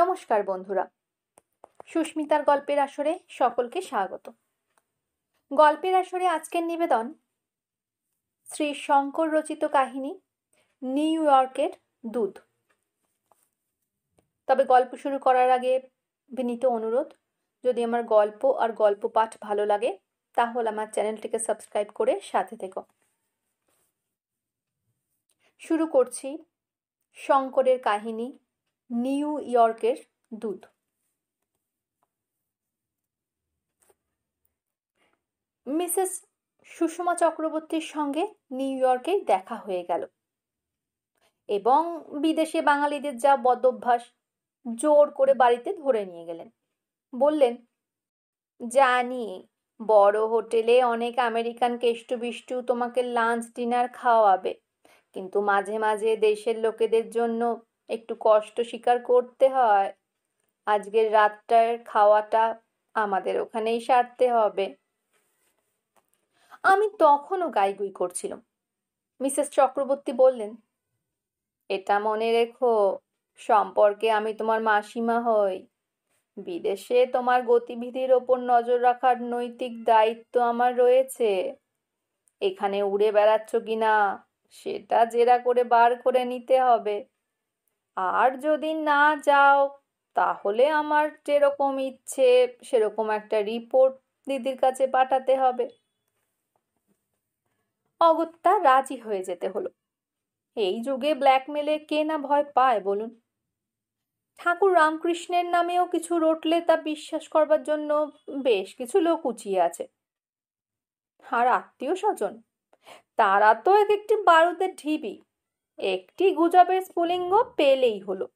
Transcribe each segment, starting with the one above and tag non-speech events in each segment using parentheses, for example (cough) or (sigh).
নমস্কার বন্ধুরা সুস্মিতার গল্পের আসরে সকলকে স্বাগত গল্পের আসরে আজকের নিবেদন শ্রী শঙ্কর রচিত কাহিনী নিউ ইয়র্কের দুধ তবে গল্প শুরু করার আগে বিনীত অনুরোধ যদি আমার গল্প আর গল্প পাঠ ভালো লাগে তাহলে আমার চ্যানেলটিকে সাবস্ক্রাইব করে সাথে থেকো শুরু করছি শঙ্করের কাহিনী নিউ ইয়র্কের দুধ মিসেস সুষমা চক্রবর্তীর সঙ্গে নিউ ইয়র্কে দেখা হয়ে গেল এবং বিদেশে বাঙালিদের যা বদভ্যাস জোর করে বাড়িতে ধরে নিয়ে গেলেন বললেন জানি বড় হোটেলে অনেক আমেরিকান কেষ্টবিষ্টু তোমাকে লাঞ্চ ডিনার খাওয়াবে কিন্তু মাঝে মাঝে দেশের লোকেদের জন্য একটু কষ্ট স্বীকার করতে হয় আজকের রাতটার খাওয়াটা আমাদের ওখানেই সারতে হবে আমি তখনও গাইগুই করছিলাম মিসেস চক্রবর্তী বললেন এটা মনে রেখো সম্পর্কে আমি তোমার মাসিমা হই বিদেশে তোমার গতিবিধির ওপর নজর রাখার নৈতিক দায়িত্ব আমার রয়েছে এখানে উড়ে বেড়াচ্ছ কি না সেটা জেরা করে বার করে নিতে হবে আর যদি না যাও তাহলে আমার যেরকম ইচ্ছে সেরকম একটা রিপোর্ট দিদির কাছে পাঠাতে হবে অগত্যা রাজি হয়ে যেতে হলো এই যুগে ব্ল্যাকমেলে কে না ভয় পায় বলুন ঠাকুর রামকৃষ্ণের নামেও কিছু রটলে তা বিশ্বাস করবার জন্য বেশ কিছু লোক উচিয়ে আছে আর আত্মীয় স্বজন তারা তো এক একটি বারুদের ঢিবি একটি গুজবের স্ফুলিঙ্গ পেলেই হলো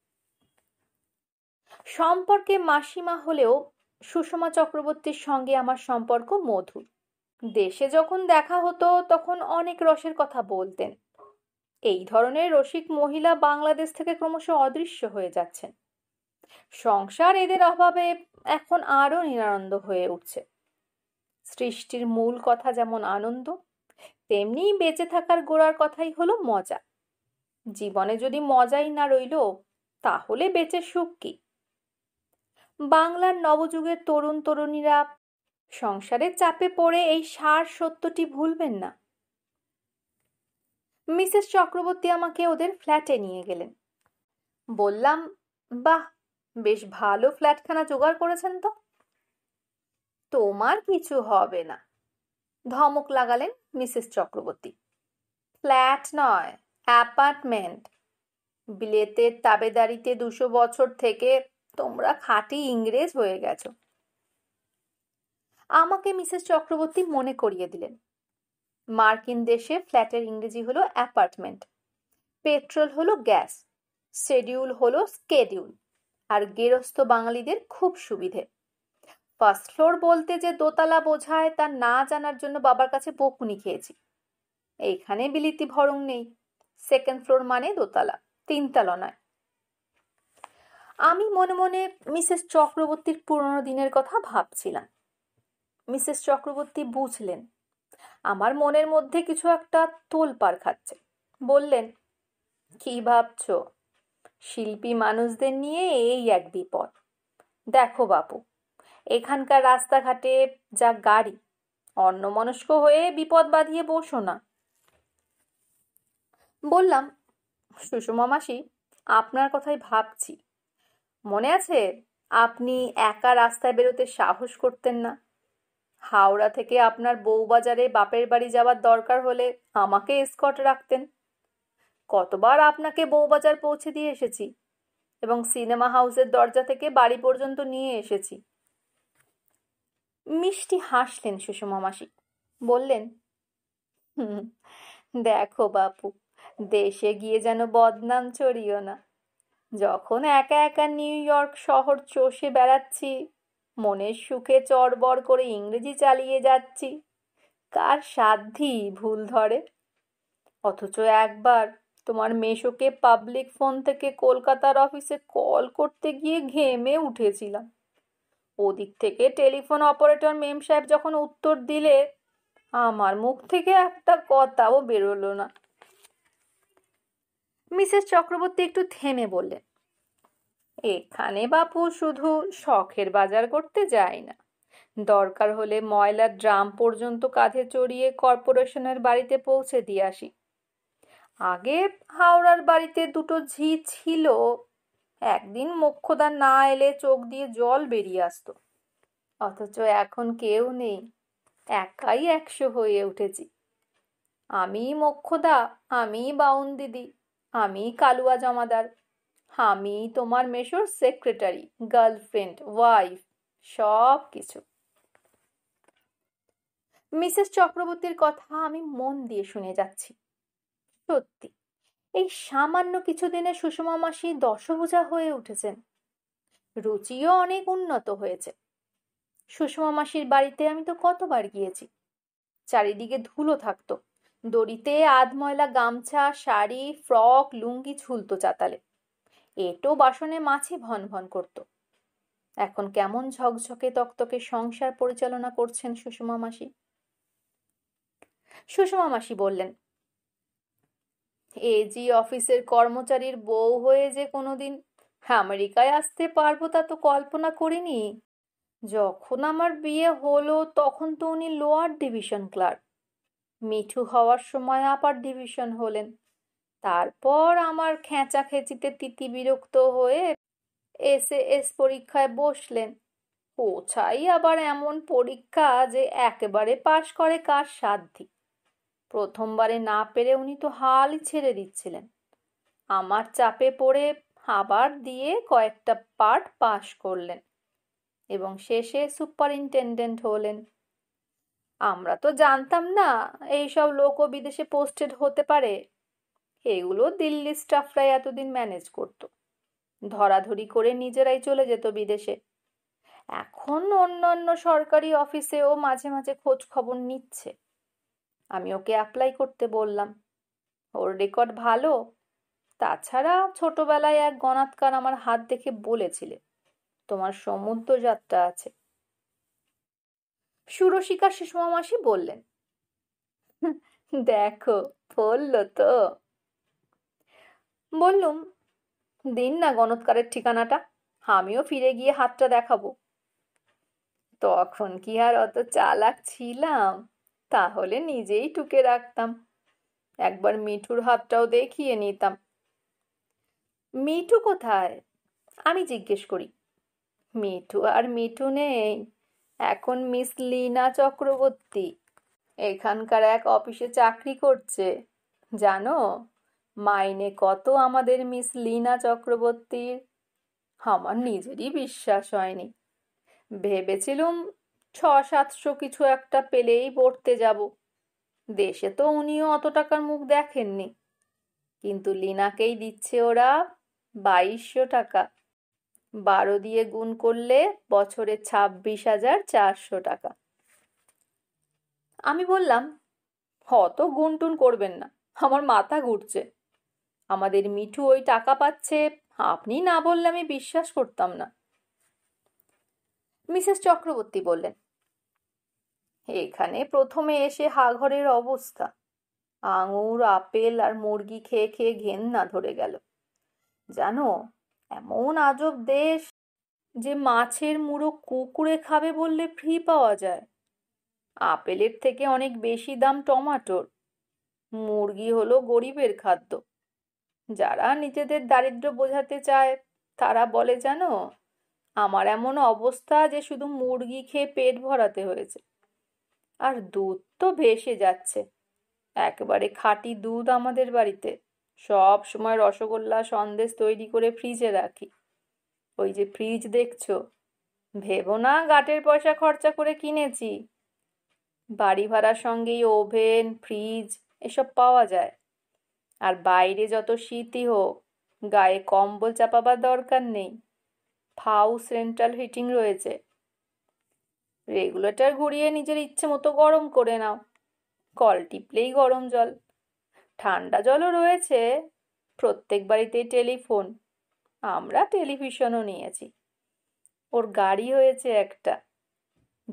সম্পর্কে মাসিমা হলেও সুষমা চক্রবর্তীর সঙ্গে আমার সম্পর্ক মধুর দেশে যখন দেখা হতো তখন অনেক রসের কথা বলতেন এই ধরনের রসিক মহিলা বাংলাদেশ থেকে ক্রমশ অদৃশ্য হয়ে যাচ্ছেন সংসার এদের অভাবে এখন আরও নিরানন্দ হয়ে উঠছে সৃষ্টির মূল কথা যেমন আনন্দ তেমনি বেঁচে থাকার গোড়ার কথাই হলো মজা জীবনে যদি মজাই না রইল তাহলে বেঁচে সুখ কি বাংলার নবযুগের তরুণ তরুণীরা সংসারের চাপে পড়ে এই সার সত্যটি ভুলবেন না মিসেস চক্রবর্তী আমাকে ওদের ফ্ল্যাটে নিয়ে গেলেন বললাম বাহ বেশ ভালো ফ্ল্যাটখানা জোগাড় করেছেন তো তোমার কিছু হবে না ধমক লাগালেন মিসেস চক্রবর্তী ফ্ল্যাট নয় অ্যাপার্টমেন্ট বিলেতের তাবেদারিতে দুশো বছর থেকে তোমরা খাঁটি ইংরেজ হয়ে গেছো আমাকে মিসেস চক্রবর্তী মনে করিয়ে দিলেন মার্কিন দেশে ফ্ল্যাটের ইংরেজি হলো অ্যাপার্টমেন্ট পেট্রোল হলো গ্যাস শেডিউল হলো স্কেডিউল আর গেরস্থ বাঙালিদের খুব সুবিধে ফার্স্ট ফ্লোর বলতে যে দোতলা বোঝায় তা না জানার জন্য বাবার কাছে বকুনি খেয়েছি এইখানে বিলিতি ভরং নেই সেকেন্ড ফ্লোর মানে দোতলা তিনতলা নয় আমি মনে মনে মিসেস চক্রবর্তীর পুরনো দিনের কথা ভাবছিলাম মিসেস চক্রবর্তী বুঝলেন আমার মনের মধ্যে কিছু একটা পার খাচ্ছে বললেন কি ভাবছ শিল্পী মানুষদের নিয়ে এই এক বিপদ দেখো বাপু এখানকার রাস্তাঘাটে যা গাড়ি অন্যমনস্ক হয়ে বিপদ বাঁধিয়ে বসো না বললাম সুষমা মাসি আপনার কথাই ভাবছি মনে আছে আপনি একা রাস্তায় বেরোতে সাহস করতেন না হাওড়া থেকে আপনার বউবাজারে বাপের বাড়ি যাওয়ার দরকার হলে আমাকে স্কট রাখতেন কতবার আপনাকে বউবাজার পৌঁছে দিয়ে এসেছি এবং সিনেমা হাউসের দরজা থেকে বাড়ি পর্যন্ত নিয়ে এসেছি মিষ্টি হাসলেন সুষমা মাসি বললেন দেখো বাপু দেশে গিয়ে যেন বদনাম চড়িও না যখন একা একা নিউ ইয়র্ক শহর চষে বেড়াচ্ছি মনের সুখে চড়বড় করে ইংরেজি চালিয়ে যাচ্ছি কার সাধ্যি ভুল ধরে অথচ একবার তোমার মেশোকে পাবলিক ফোন থেকে কলকাতার অফিসে কল করতে গিয়ে ঘেমে উঠেছিলাম ওদিক থেকে টেলিফোন অপারেটর মেম সাহেব যখন উত্তর দিলে আমার মুখ থেকে একটা কথাও বেরোলো না মিসেস চক্রবর্তী একটু থেমে বললেন এখানে বাপু শুধু শখের বাজার করতে যায় না দরকার হলে ময়লার ড্রাম পর্যন্ত কাঁধে চড়িয়ে কর্পোরেশনের বাড়িতে পৌঁছে দিয়ে আসি আগে হাওড়ার বাড়িতে দুটো ঝি ছিল একদিন মোক্ষদা না এলে চোখ দিয়ে জল বেরিয়ে আসতো অথচ এখন কেউ নেই একাই একশো হয়ে উঠেছি আমি মোক্ষদা আমি বাউন দিদি আমি কালুয়া জমাদার আমি তোমার মেশোর সেক্রেটারি গার্লফ্রেন্ড ওয়াইফ সব কিছু মিসেস চক্রবর্তীর কথা আমি মন দিয়ে শুনে যাচ্ছি সত্যি এই সামান্য কিছু দিনে সুষমা মাসি দশভুজা হয়ে উঠেছেন রুচিও অনেক উন্নত হয়েছে সুষমা মাসির বাড়িতে আমি তো কতবার গিয়েছি চারিদিকে ধুলো থাকতো দড়িতে আধময়লা গামছা শাড়ি ফ্রক লুঙ্গি ঝুলতো চাতালে এটো বাসনে মাছি ভন ভন করত এখন কেমন ঝকঝকে তক্তকে সংসার পরিচালনা করছেন সুষমা মাসি সুষমা মাসি বললেন এজি অফিসের কর্মচারীর বউ হয়ে যে কোনোদিন আমেরিকায় আসতে পারবো তা তো কল্পনা করিনি যখন আমার বিয়ে হলো তখন তো উনি লোয়ার ডিভিশন ক্লার্ক মিঠু হওয়ার সময় আপার ডিভিশন হলেন তারপর আমার খেঁচা খেঁচিতে তিতি বিরক্ত হয়ে এস পরীক্ষায় বসলেন পোছাই আবার এমন পরীক্ষা যে একেবারে পাশ করে কার সাধ্যি প্রথমবারে না পেরে উনি তো হালই ছেড়ে দিচ্ছিলেন আমার চাপে পড়ে আবার দিয়ে কয়েকটা পার্ট পাশ করলেন এবং শেষে সুপারিনটেন্ডেন্ট হলেন আমরা তো জানতাম না এইসব লোকও বিদেশে পোস্টেড হতে পারে এগুলো দিল্লির স্টাফরাই এতদিন ম্যানেজ করত ধরাধরি করে নিজেরাই চলে যেত বিদেশে এখন অন্যান্য সরকারি অফিসেও মাঝে মাঝে খোঁজ খবর নিচ্ছে আমি ওকে অ্যাপ্লাই করতে বললাম ওর রেকর্ড ভালো তাছাড়া ছোটবেলায় এক গণাৎকার আমার হাত দেখে বলেছিলে তোমার সমুদ্র যাত্রা আছে সুরসিকা সুষমা মাসি বললেন দেখো ফলল তো বললুম দিন না গণৎকারের ঠিকানাটা আমিও ফিরে গিয়ে হাতটা দেখাবো তখন কি আর অত চালাক ছিলাম তাহলে নিজেই টুকে রাখতাম একবার মিঠুর হাতটাও দেখিয়ে নিতাম মিঠু কোথায় আমি জিজ্ঞেস করি মিঠু আর মিঠু নেই এখন মিস লীনা চক্রবর্তী এখানকার এক অফিসে চাকরি করছে জানো মাইনে কত আমাদের মিস লীনা চক্রবর্তীর আমার নিজেরই বিশ্বাস হয়নি ভেবেছিলুম ছ সাতশো কিছু একটা পেলেই পড়তে যাব দেশে তো উনিও অত টাকার মুখ দেখেননি কিন্তু লিনাকেই দিচ্ছে ওরা বাইশশো টাকা বারো দিয়ে গুণ করলে বছরে ছাব্বিশ হাজার চারশো টাকা আমি বললাম অত গুণ টুন করবেন না আমার মাথা ঘুরছে আমাদের মিঠু ওই টাকা পাচ্ছে আপনি না বললে আমি বিশ্বাস করতাম না মিসেস চক্রবর্তী বললেন এখানে প্রথমে এসে হাঘরের অবস্থা আঙুর আপেল আর মুরগি খেয়ে খেয়ে ঘেন না ধরে গেল জানো এমন আজব দেশ যে মাছের মুড়ো কুকুরে খাবে বললে ফ্রি পাওয়া যায় আপেলের থেকে অনেক বেশি দাম টমাটোর মুরগি হলো গরিবের খাদ্য যারা নিজেদের দারিদ্র বোঝাতে চায় তারা বলে যেন আমার এমন অবস্থা যে শুধু মুরগি খেয়ে পেট ভরাতে হয়েছে আর দুধ তো ভেসে যাচ্ছে একবারে খাঁটি দুধ আমাদের বাড়িতে সব সময় রসগোল্লা সন্দেশ তৈরি করে ফ্রিজে রাখি ওই যে ফ্রিজ দেখছো ভেবো না গাটের পয়সা খরচা করে কিনেছি বাড়ি ভাড়ার সঙ্গেই ওভেন ফ্রিজ এসব পাওয়া যায় আর বাইরে যত শীতই হোক গায়ে কম্বল চাপাবার দরকার নেই ফাউ সেন্ট্রাল হিটিং রয়েছে রেগুলেটর ঘুরিয়ে নিজের ইচ্ছে মতো গরম করে নাও কল টিপলেই গরম জল ঠান্ডা জলও রয়েছে প্রত্যেক বাড়িতেই টেলিফোন আমরা টেলিভিশনও নিয়েছি ওর গাড়ি হয়েছে একটা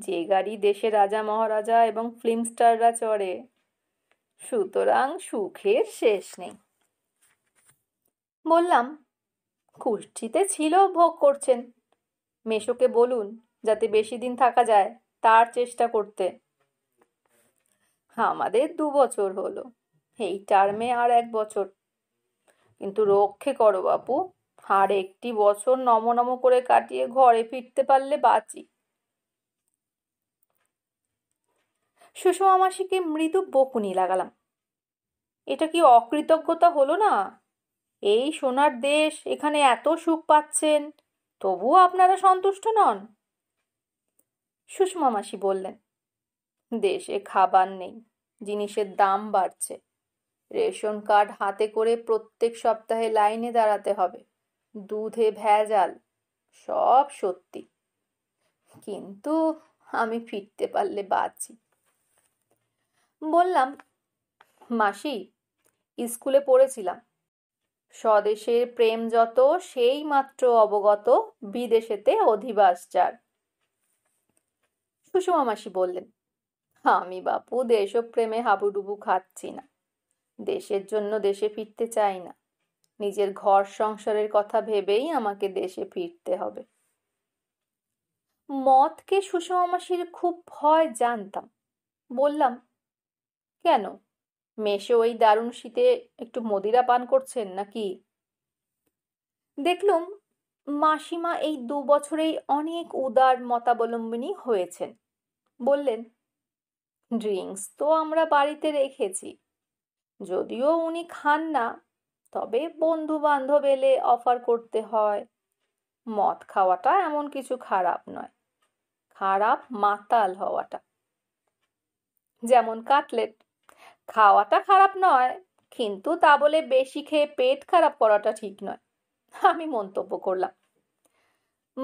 যে গাড়ি দেশে রাজা মহারাজা এবং ফিল্ম স্টাররা চড়ে সুতরাং সুখের শেষ নেই বললাম কুষ্ঠিতে ছিল ভোগ করছেন মেশোকে বলুন যাতে বেশি দিন থাকা যায় তার চেষ্টা করতে আমাদের দু বছর হলো এই টার্মে আর এক বছর কিন্তু রক্ষে করো বাপু আর একটি বছর নম নম করে কাটিয়ে ঘরে ফিরতে পারলে বাঁচি সুষমা মাসিকে মৃদু বকুনি লাগালাম এটা কি অকৃতজ্ঞতা হলো না এই সোনার দেশ এখানে এত সুখ পাচ্ছেন তবুও আপনারা সন্তুষ্ট নন সুষমা মাসি বললেন দেশে খাবার নেই জিনিসের দাম বাড়ছে রেশন কার্ড হাতে করে প্রত্যেক সপ্তাহে লাইনে দাঁড়াতে হবে দুধে ভেজাল সব সত্যি কিন্তু আমি ফিরতে পারলে বাঁচি বললাম মাসি স্কুলে পড়েছিলাম স্বদেশের প্রেম যত সেই মাত্র অবগত বিদেশেতে অধিবাস যার সুষমা মাসি বললেন আমি বাপু দেশপ্রেমে হাবুডুবু খাচ্ছি না দেশের জন্য দেশে ফিরতে চাই না নিজের ঘর সংসারের কথা ভেবেই আমাকে দেশে ফিরতে হবে মদকে সুষমা মাসির খুব ভয় জানতাম বললাম কেন মেশে ওই দারুণ শীতে একটু মদিরা পান করছেন নাকি দেখলুম মাসিমা এই দু বছরেই অনেক উদার মতাবলম্বিনী হয়েছেন বললেন ড্রিঙ্কস তো আমরা বাড়িতে রেখেছি যদিও উনি খান না তবে বন্ধু বান্ধব এলে অফার করতে হয় মদ খাওয়াটা এমন কিছু খারাপ নয় খারাপ মাতাল হওয়াটা যেমন কাটলেট খাওয়াটা খারাপ নয় কিন্তু তা বলে বেশি খেয়ে পেট খারাপ করাটা ঠিক নয় আমি মন্তব্য করলাম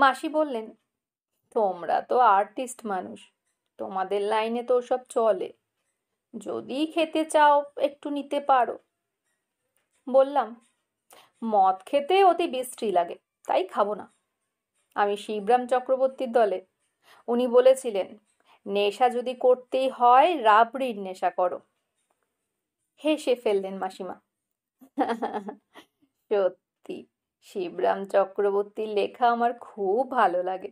মাসি বললেন তোমরা তো আর্টিস্ট মানুষ তোমাদের লাইনে তো সব চলে যদি খেতে চাও একটু নিতে পারো বললাম মদ খেতে অতি বিশ্রী লাগে তাই খাবো না আমি শিবরাম চক্রবর্তীর দলে উনি বলেছিলেন নেশা যদি করতেই হয় রাবড়ির নেশা করো হেসে ফেললেন মাসিমা (laughs) সত্যি শিবরাম চক্রবর্তীর লেখা আমার খুব ভালো লাগে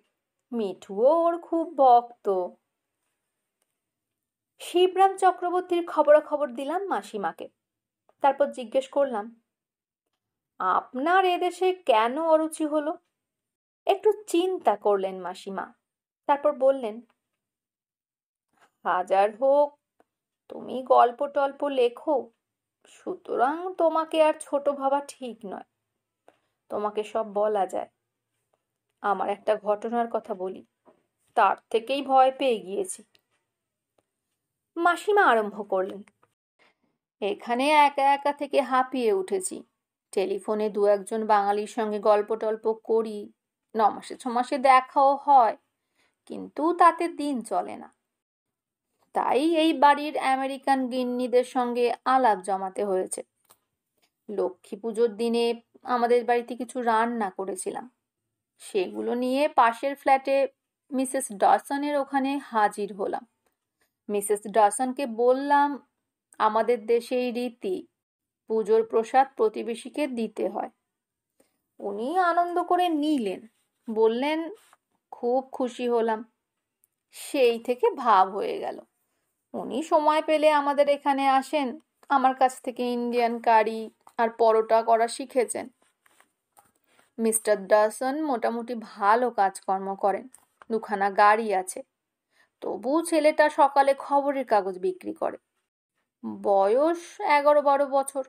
মিঠুও ওর খুব ভক্ত শিবরাম চক্রবর্তীর খবরাখবর দিলাম মাসিমাকে তারপর জিজ্ঞেস করলাম আপনার এদেশে কেন অরুচি হলো একটু চিন্তা করলেন মাসিমা তারপর বললেন হাজার হোক তুমি গল্প টল্প লেখো সুতরাং তোমাকে আর ছোট ভাবা ঠিক নয় তোমাকে সব বলা যায় আমার একটা ঘটনার কথা বলি তার থেকেই ভয় পেয়ে গিয়েছি মাসিমা আরম্ভ করলেন এখানে একা একা থেকে হাঁপিয়ে উঠেছি টেলিফোনে দু একজন বাঙালির সঙ্গে গল্প টল্প করি ন মাসে ছ মাসে দেখাও হয় কিন্তু তাতে দিন চলে না তাই এই বাড়ির আমেরিকান গিন্নিদের সঙ্গে আলাপ জমাতে হয়েছে লক্ষ্মী পুজোর দিনে আমাদের বাড়িতে কিছু রান্না করেছিলাম সেগুলো নিয়ে পাশের ফ্ল্যাটে মিসেস ডসনের ওখানে হাজির হলাম মিসেস ডাসনকে বললাম আমাদের দেশে এই রীতি পুজোর প্রসাদ প্রতিবেশীকে দিতে হয় উনি আনন্দ করে নিলেন বললেন খুব খুশি হলাম সেই থেকে ভাব হয়ে গেল উনি সময় পেলে আমাদের এখানে আসেন আমার কাছ থেকে ইন্ডিয়ান কারি আর পরোটা করা শিখেছেন মিস্টার ডাসন মোটামুটি ভালো কাজকর্ম করেন দুখানা গাড়ি আছে তবু ছেলেটা সকালে খবরের কাগজ বিক্রি করে বয়স এগারো বারো বছর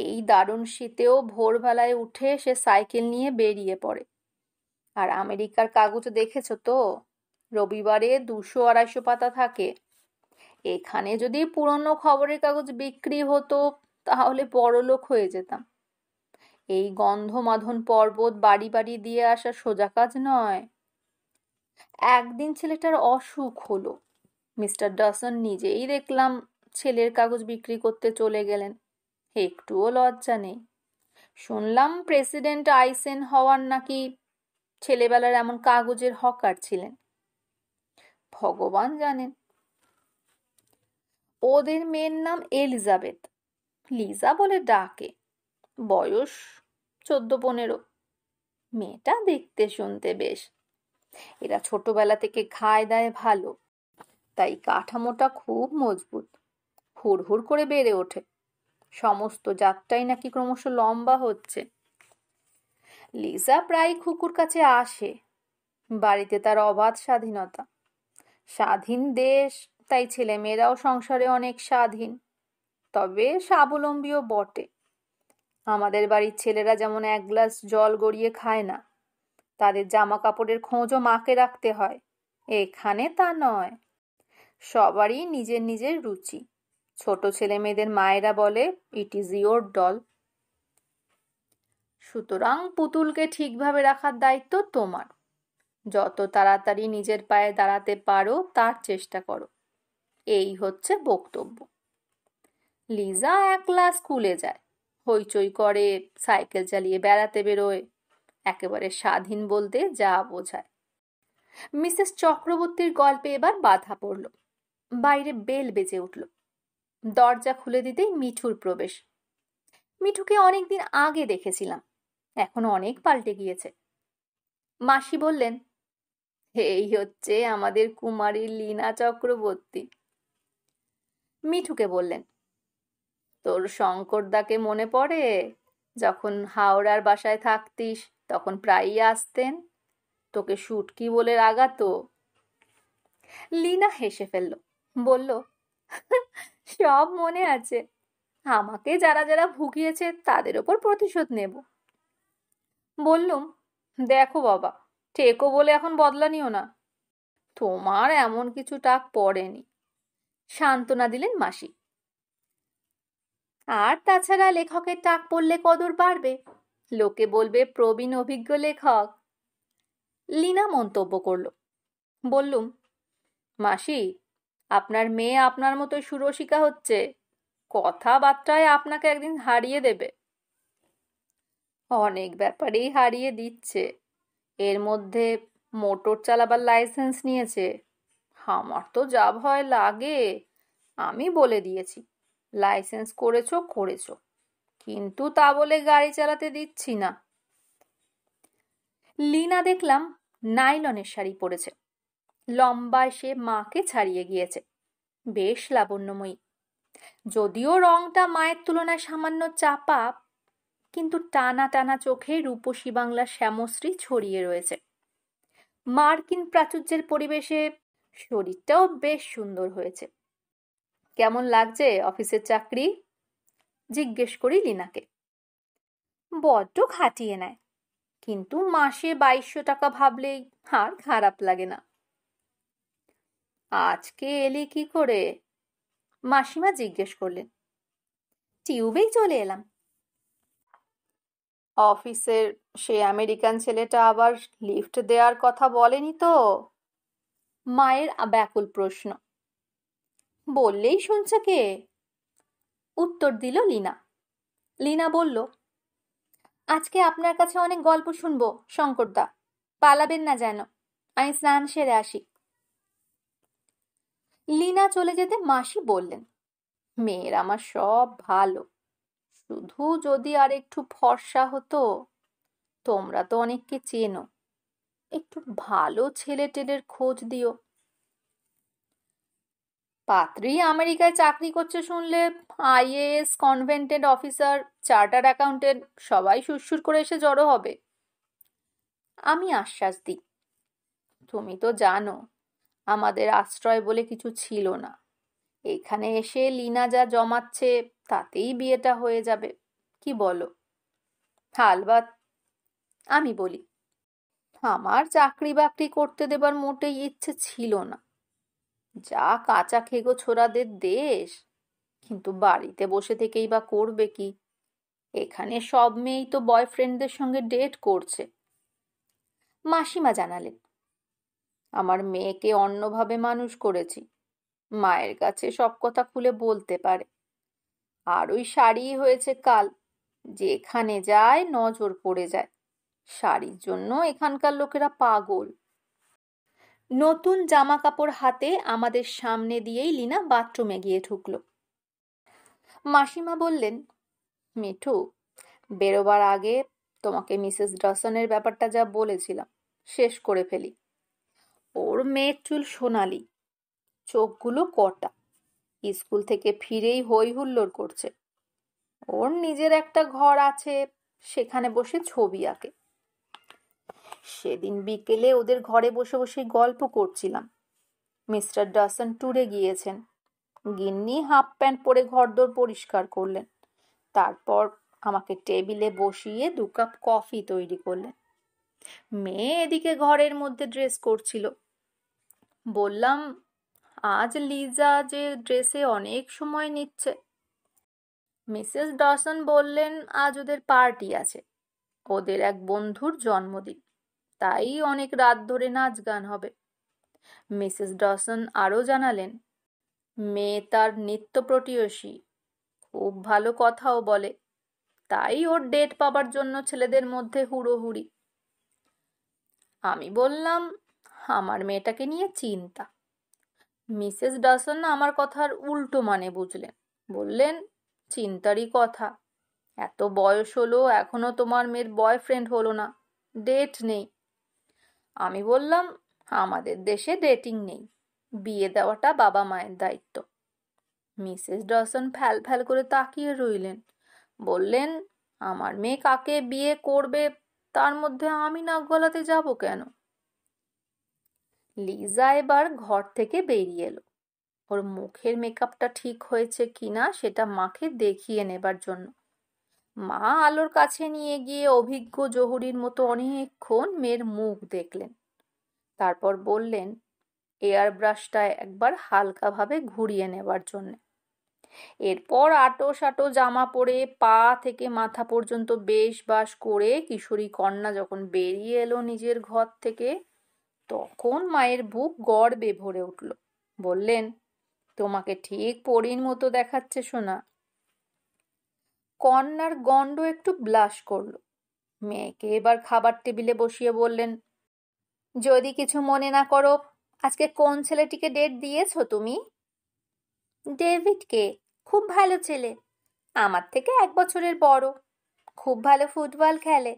এই দারুণ শীতেও ভোরবেলায় উঠে সে সাইকেল নিয়ে বেরিয়ে পড়ে আর আমেরিকার কাগজ দেখেছ তো রবিবারে দুশো আড়াইশো পাতা থাকে এখানে যদি পুরনো খবরের কাগজ বিক্রি হতো তাহলে বড়লোক হয়ে যেতাম এই গন্ধমাধন পর্বত বাড়ি বাড়ি দিয়ে আসা সোজা কাজ নয় একদিন ছেলেটার অসুখ হলো মিস্টার ডসন নিজেই দেখলাম ছেলের কাগজ বিক্রি করতে চলে গেলেন একটুও লজ্জা নেই শুনলাম প্রেসিডেন্ট আইসেন হওয়ার নাকি ছেলেবেলার এমন কাগজের হকার ছিলেন ভগবান জানেন ওদের মেয়ের নাম এলিজাবেথ লিজা বলে ডাকে বয়স চোদ্দ পনেরো মেয়েটা দেখতে শুনতে বেশ এরা ছোটবেলা থেকে খায় দায় ভালো তাই কাঠামোটা খুব মজবুত হুড় হুড় করে বেড়ে ওঠে সমস্ত জাতটাই নাকি ক্রমশ লম্বা হচ্ছে লিজা প্রায় খুকুর কাছে আসে বাড়িতে তার অবাধ স্বাধীনতা স্বাধীন দেশ তাই ছেলেমেয়েরাও সংসারে অনেক স্বাধীন তবে স্বাবলম্বীও বটে আমাদের বাড়ির ছেলেরা যেমন এক গ্লাস জল গড়িয়ে খায় না তাদের জামা কাপড়ের খোঁজও মাকে রাখতে হয় এখানে তা নয় সবারই নিজের নিজের রুচি ছোট ছেলে মেয়েদের মায়েরা বলে ইট ইজ ইয়োর ডল সুতরাং পুতুলকে ঠিকভাবে রাখার দায়িত্ব তোমার যত তাড়াতাড়ি নিজের পায়ে দাঁড়াতে পারো তার চেষ্টা করো এই হচ্ছে বক্তব্য লিজা একলা স্কুলে যায় হইচই করে সাইকেল চালিয়ে বেড়াতে বেরোয় একেবারে স্বাধীন বলতে যা বোঝায় মিসেস চক্রবর্তীর গল্পে এবার বাধা পড়ল বাইরে বেল বেজে উঠল দরজা খুলে দিতেই মিঠুর প্রবেশ মিঠুকে অনেকদিন আগে দেখেছিলাম এখন অনেক পাল্টে গিয়েছে মাসি বললেন এই হচ্ছে আমাদের কুমারী লীনা চক্রবর্তী মিঠুকে বললেন তোর শঙ্করদাকে মনে পড়ে যখন হাওড়ার বাসায় থাকতিস তখন প্রায়ই আসতেন তোকে শুটকি বলে রাগাতো লিনা হেসে ফেলল বলল সব মনে আছে আমাকে যারা যারা ভুগিয়েছে তাদের ওপর প্রতিশোধ নেব বললুম দেখো বাবা টেকো বলে এখন বদলা নিও না তোমার এমন কিছু টাক পড়েনি সান্ত্বনা দিলেন মাসি আর তাছাড়া লেখকের টাক পড়লে কদর বাড়বে লোকে বলবে প্রবীণ অভিজ্ঞ লেখক লীনা মন্তব্য করল বললুম মাসি আপনার মেয়ে আপনার মতো সুরসিকা হচ্ছে কথাবার্তায় আপনাকে একদিন হারিয়ে দেবে অনেক ব্যাপারেই হারিয়ে দিচ্ছে এর মধ্যে মোটর চালাবার লাইসেন্স নিয়েছে আমার তো যা ভয় লাগে আমি বলে দিয়েছি লাইসেন্স করেছো করেছো কিন্তু তা বলে গাড়ি চালাতে দিচ্ছি না লিনা দেখলাম নাইলনের শাড়ি পরেছে লম্বায় সে মাকে ছাড়িয়ে গিয়েছে বেশ লাবণ্যময়ী যদিও রংটা মায়ের তুলনায় সামান্য চাপা কিন্তু টানা টানা চোখে রূপসী বাংলার শ্যামশ্রী ছড়িয়ে রয়েছে মার্কিন প্রাচুর্যের পরিবেশে শরীরটাও বেশ সুন্দর হয়েছে কেমন লাগছে অফিসের চাকরি জিজ্ঞেস করি লিনাকে বড্ড খাটিয়ে নেয় কিন্তু মাসে বাইশশো টাকা ভাবলেই আর খারাপ লাগে না আজকে এলি কি করে মাসিমা জিজ্ঞেস করলেন টিউবেই চলে এলাম অফিসের সে আমেরিকান ছেলেটা আবার লিফট দেওয়ার কথা বলেনি তো মায়ের ব্যাকুল প্রশ্ন বললেই শুনছে কে উত্তর দিল লীনা লীনা বলল আজকে আপনার কাছে অনেক গল্প শুনব শঙ্করদা পালাবেন না যেন আমি স্নান সেরে আসি লীনা চলে যেতে মাসি বললেন মেয়ের আমার সব ভালো শুধু যদি আর একটু ফর্সা হতো তোমরা তো অনেককে চেনো একটু ভালো ছেলে টেলের খোঁজ দিও পাত্রী আমেরিকায় চাকরি করছে শুনলে IAS convented officer charter accountant সবাই সুরসুর করে এসে জড়ো হবে আমি আশ্বাস দিই তুমি তো জানো আমাদের আশ্রয় বলে কিছু ছিল না এখানে এসে লিনা যা জমাচ্ছে তাতেই বিয়েটা হয়ে যাবে কি বলো হালবাত আমি বলি আমার চাকরি বাকরি করতে দেবার মোটেই ইচ্ছে ছিল না যা কাঁচা খেগো ছোড়াদের দেশ কিন্তু বাড়িতে বসে থেকেই বা করবে কি এখানে সব মেয়েই তো বয়ফ্রেন্ডদের সঙ্গে ডেট করছে মাসিমা জানালেন আমার মেয়েকে অন্যভাবে মানুষ করেছি মায়ের কাছে সব কথা খুলে বলতে পারে আর ওই শাড়ি হয়েছে কাল যেখানে যায় নজর পড়ে যায় শাড়ির জন্য এখানকার লোকেরা পাগল নতুন জামা কাপড় হাতে আমাদের সামনে দিয়েই লীনা বাথরুমে গিয়ে ঢুকল মাসিমা বললেন মিঠু বেরোবার আগে তোমাকে মিসেস ডসনের ব্যাপারটা যা বলেছিলাম শেষ করে ফেলি ওর মেয়ের চুল সোনালি চোখগুলো কটা স্কুল থেকে ফিরেই হই হুল্লোড় করছে ওর নিজের একটা ঘর আছে সেখানে বসে ছবি আঁকে সেদিন বিকেলে ওদের ঘরে বসে বসে গল্প করছিলাম মিস্টার ডাসন ট্যুরে গিয়েছেন গিন্নি হাফ প্যান্ট পরে ঘরদোর পরিষ্কার করলেন তারপর আমাকে টেবিলে বসিয়ে দু কাপ কফি তৈরি করলেন মেয়ে এদিকে ঘরের মধ্যে ড্রেস করছিল বললাম আজ লিজা যে ড্রেসে অনেক সময় নিচ্ছে মিসেস ডসন বললেন আজ ওদের পার্টি আছে ওদের এক বন্ধুর জন্মদিন তাই অনেক রাত ধরে নাচ গান হবে মিসেস ডসন আরও জানালেন মেয়ে তার নিত্য প্রতিয়সী খুব ভালো কথাও বলে তাই ওর ডেট পাবার জন্য ছেলেদের মধ্যে হুড়োহুড়ি আমি বললাম আমার মেয়েটাকে নিয়ে চিন্তা মিসেস ডাসন আমার কথার উল্টো মানে বুঝলেন বললেন চিন্তারই কথা এত বয়স হলো এখনো তোমার মেয়ের বয়ফ্রেন্ড হলো না ডেট নেই আমি বললাম আমাদের দেশে ডেটিং নেই বিয়ে দেওয়াটা বাবা মায়ের দায়িত্ব মিসেস ডসন ফ্যাল ফ্যাল করে তাকিয়ে রইলেন বললেন আমার মেয়ে কাকে বিয়ে করবে তার মধ্যে আমি নাক গলাতে যাব কেন লিজা এবার ঘর থেকে বেরিয়ে এলো ওর মুখের মেকআপটা ঠিক হয়েছে কিনা সেটা মাকে দেখিয়ে নেবার জন্য মা আলোর কাছে নিয়ে গিয়ে অভিজ্ঞ জহুরির মতো অনেকক্ষণ মেয়ের মুখ দেখলেন তারপর বললেন এয়ার ব্রাশটা একবার হালকাভাবে ঘুরিয়ে নেবার জন্য এরপর আটো সাটো জামা পরে পা থেকে মাথা পর্যন্ত বেশ বাস করে কিশোরী কন্যা যখন বেরিয়ে এলো নিজের ঘর থেকে তখন মায়ের বুক গর্বে ভরে উঠল বললেন তোমাকে ঠিক পরীর মতো দেখাচ্ছে শোনা কন্যার গণ্ড একটু ব্লাশ করল মেয়েকে এবার খাবার টেবিলে বসিয়ে বললেন যদি কিছু মনে না করো আজকে কোন ছেলেটিকে ডেট দিয়েছ তুমি ডেভিডকে খুব ভালো ছেলে আমার থেকে এক বছরের বড় খুব ভালো ফুটবল খেলে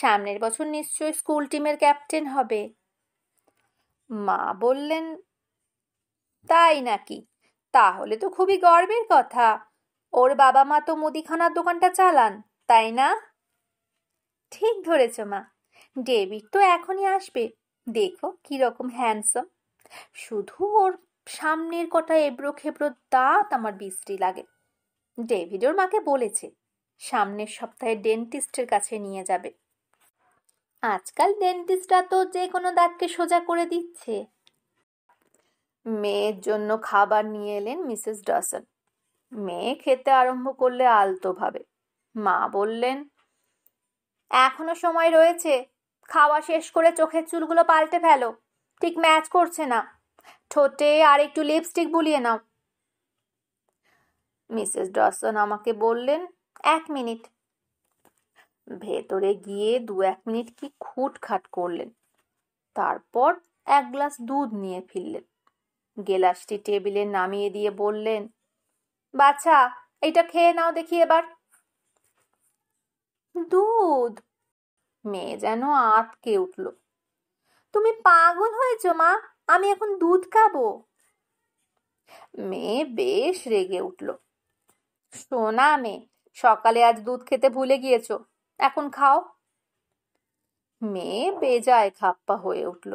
সামনের বছর নিশ্চয়ই স্কুল টিমের ক্যাপ্টেন হবে মা বললেন তাই নাকি তাহলে তো খুবই গর্বের কথা ওর বাবা মা তো মুদিখানার দোকানটা চালান তাই না ঠিক ধরেছ মা ডেভিড তো এখনই আসবে দেখো রকম হ্যান্ডসম শুধু ওর সামনের কটা এবড়ো খেবড়ো দাঁত আমার বিশ্রী লাগে ডেভিড ওর মাকে বলেছে সামনের সপ্তাহে ডেন্টিস্টের কাছে নিয়ে যাবে আজকাল ডেন্টিস্টরা তো যে কোনো দাঁতকে সোজা করে দিচ্ছে মেয়ের জন্য খাবার নিয়ে এলেন মিসেস ডসন মেয়ে খেতে আরম্ভ করলে আলতোভাবে মা বললেন এখনো সময় রয়েছে খাওয়া শেষ করে চোখের চুলগুলো পাল্টে ফেলো ঠিক ম্যাচ করছে না ঠোঁটে আর একটু লিপস্টিক বুলিয়ে নাও মিসেস ডসন আমাকে বললেন এক মিনিট ভেতরে গিয়ে দু এক মিনিট কি খুটখাট করলেন তারপর এক গ্লাস দুধ নিয়ে ফিরলেন গেলাসটি টেবিলে নামিয়ে দিয়ে বললেন বাছা এটা খেয়ে নাও দেখি এবার দুধ মেয়ে যেন আতকে উঠল তুমি পাগল হয়েছ মা আমি এখন দুধ খাবো মেয়ে বেশ রেগে উঠল সোনা মেয়ে সকালে আজ দুধ খেতে ভুলে গিয়েছ এখন খাও মেয়ে বেজায় খাপ্পা হয়ে উঠল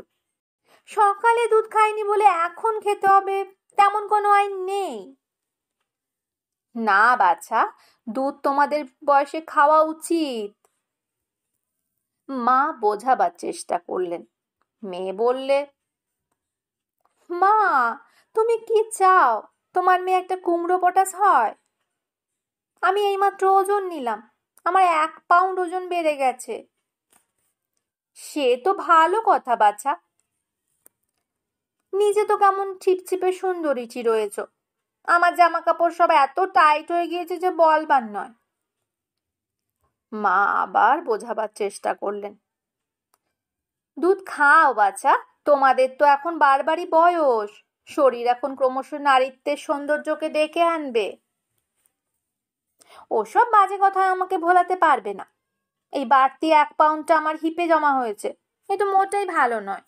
সকালে দুধ খাইনি বলে এখন খেতে হবে তেমন কোনো আইন নেই না বাছা দুধ তোমাদের বয়সে খাওয়া উচিত মা বোঝাবার চেষ্টা করলেন মেয়ে বললে মা তুমি কি চাও তোমার মেয়ে একটা কুমড়ো পটাস হয় আমি এইমাত্র ওজন নিলাম আমার এক পাউন্ড ওজন বেড়ে গেছে সে তো ভালো কথা বাছা নিজে তো কেমন ছিপছিপে সুন্দরী রয়েছ আমার জামা কাপড় সব এত টাইট হয়ে গিয়েছে যে বলবার নয় মা আবার বোঝাবার চেষ্টা করলেন দুধ খাও বাছা তোমাদের তো এখন বারবারই বয়স শরীর এখন ক্রমশ নারীত্বের সৌন্দর্যকে ডেকে আনবে ওসব বাজে কথা আমাকে ভোলাতে পারবে না এই বাড়তি এক পাউন্ডটা আমার হিপে জমা হয়েছে এটা মোটাই ভালো নয়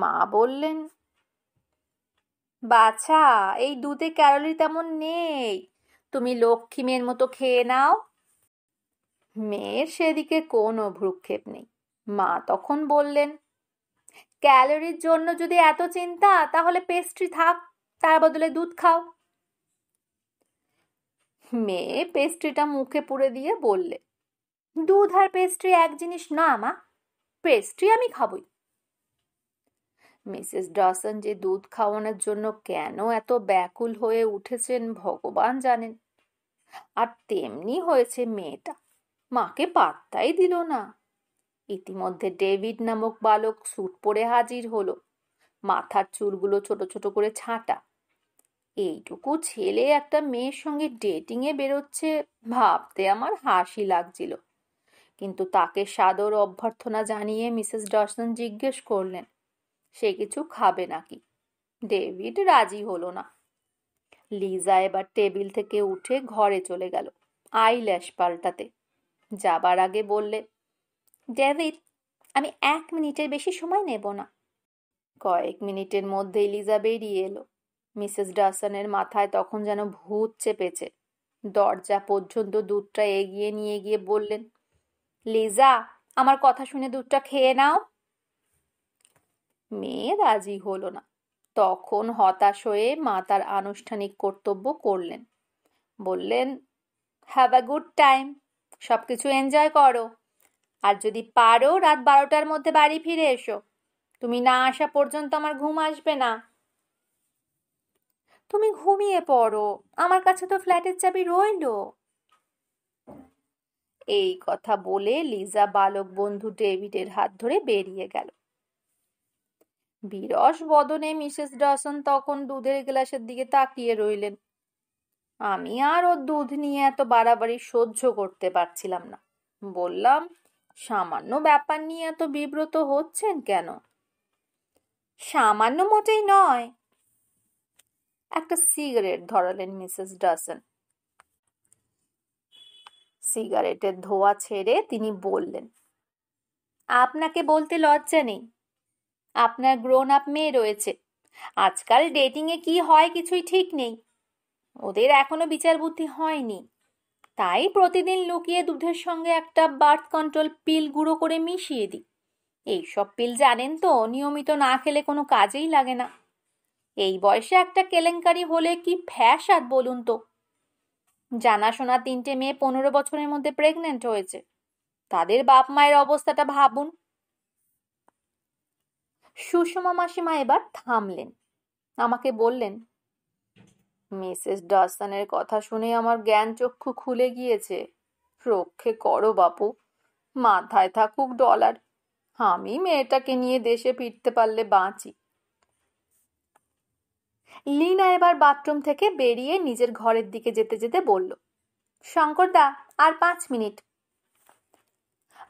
মা বললেন বাছা এই দুধে ক্যালোরি তেমন নেই তুমি লক্ষ্মী মেয়ের মতো খেয়ে নাও মেয়ের সেদিকে কোনো ভ্রুক্ষেপ নেই মা তখন বললেন ক্যালোরির জন্য যদি এত চিন্তা তাহলে পেস্ট্রি থাক তার বদলে দুধ খাও মেয়ে পেস্ট্রিটা মুখে পুড়ে দিয়ে বললে দুধ আর পেস্ট্রি এক জিনিস না মা পেস্ট্রি আমি খাবই মিসেস ডসন যে দুধ খাওয়ানোর জন্য কেন এত ব্যাকুল হয়ে উঠেছেন ভগবান জানেন আর তেমনি হয়েছে মেয়েটা মাকে পাত্তাই দিল না ইতিমধ্যে ডেভিড নামক বালক স্যুট পরে হাজির হলো মাথার চুলগুলো ছোট ছোট করে ছাঁটা এইটুকু ছেলে একটা মেয়ের সঙ্গে ডেটিংয়ে বেরোচ্ছে ভাবতে আমার হাসি লাগছিল কিন্তু তাকে সাদর অভ্যর্থনা জানিয়ে মিসেস ডসন জিজ্ঞেস করলেন সে কিছু খাবে নাকি ডেভিড রাজি হলো না লিজা এবার টেবিল থেকে উঠে ঘরে চলে গেল আইল্যাশ পাল্টাতে যাবার আগে বললে ডেভিড আমি এক মিনিটের বেশি সময় নেব না কয়েক মিনিটের মধ্যেই লিজা বেরিয়ে এলো মিসেস ডাসনের মাথায় তখন যেন ভূত চেপেছে দরজা পর্যন্ত দুধটা এগিয়ে নিয়ে গিয়ে বললেন লিজা আমার কথা শুনে দুধটা খেয়ে নাও মেয়ে রাজি হলো না তখন হতাশ হয়ে মা তার আনুষ্ঠানিক কর্তব্য করলেন বললেন হ্যাভ আ গুড টাইম সব কিছু এনজয় করো আর যদি পারো রাত বারোটার মধ্যে বাড়ি ফিরে এসো তুমি না আসা পর্যন্ত আমার ঘুম আসবে না তুমি ঘুমিয়ে পড়ো আমার কাছে তো ফ্ল্যাটের চাবি রইল এই কথা বলে লিজা বালক বন্ধু ডেভিডের হাত ধরে বেরিয়ে গেল বিরস বদনে মিসেস ডসন তখন দুধের গ্লাসের দিকে তাকিয়ে রইলেন আমি আর ওর দুধ নিয়ে এত বাড়াবাড়ি সহ্য করতে পারছিলাম না বললাম সামান্য ব্যাপার নিয়ে এত বিব্রত হচ্ছেন কেন সামান্য মোটেই নয় একটা সিগারেট ধরালেন মিসেস ডাসন সিগারেটের ধোয়া ছেড়ে তিনি বললেন আপনাকে বলতে লজ্জা নেই আপনার গ্রোন আপ মেয়ে রয়েছে আজকাল ডেটিংয়ে কি হয় কিছুই ঠিক নেই ওদের এখনো বিচার বুদ্ধি হয়নি তাই প্রতিদিন লুকিয়ে দুধের সঙ্গে একটা বার্থ কন্ট্রোল পিল গুঁড়ো করে মিশিয়ে দিই এইসব পিল জানেন তো নিয়মিত না খেলে কোনো কাজেই লাগে না এই বয়সে একটা কেলেঙ্কারি হলে কি ফ্যাসাদ বলুন তো জানাশোনা তিনটে মেয়ে পনেরো বছরের মধ্যে প্রেগনেন্ট হয়েছে তাদের বাপ মায়ের অবস্থাটা ভাবুন সুষমা মাসিমা এবার থামলেন আমাকে বললেন মিসেস ডাসানের কথা শুনে আমার জ্ঞান চক্ষু খুলে গিয়েছে রক্ষে করো বাপু মাথায় থাকুক ডলার আমি মেয়েটাকে নিয়ে দেশে ফিরতে পারলে বাঁচি লিনা এবার বাথরুম থেকে বেরিয়ে নিজের ঘরের দিকে যেতে যেতে বলল শঙ্করদা আর পাঁচ মিনিট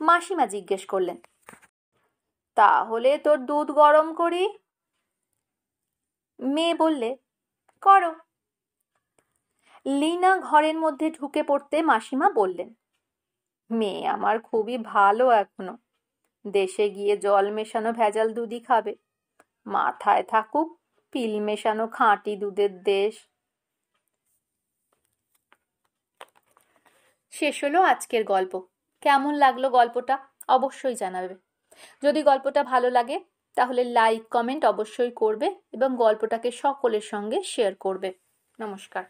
মাসিমা জিজ্ঞেস করলেন তাহলে তোর দুধ গরম করি মেয়ে বললে করো লিনা ঘরের মধ্যে ঢুকে পড়তে মাসিমা বললেন মেয়ে আমার খুবই ভালো এখনো দেশে গিয়ে জল মেশানো ভেজাল দুধই খাবে মাথায় থাকুক পিল মেশানো খাঁটি দুধের দেশ শেষ হলো আজকের গল্প কেমন লাগলো গল্পটা অবশ্যই জানাবে যদি গল্পটা ভালো লাগে তাহলে লাইক কমেন্ট অবশ্যই করবে এবং গল্পটাকে সকলের সঙ্গে শেয়ার করবে নমস্কার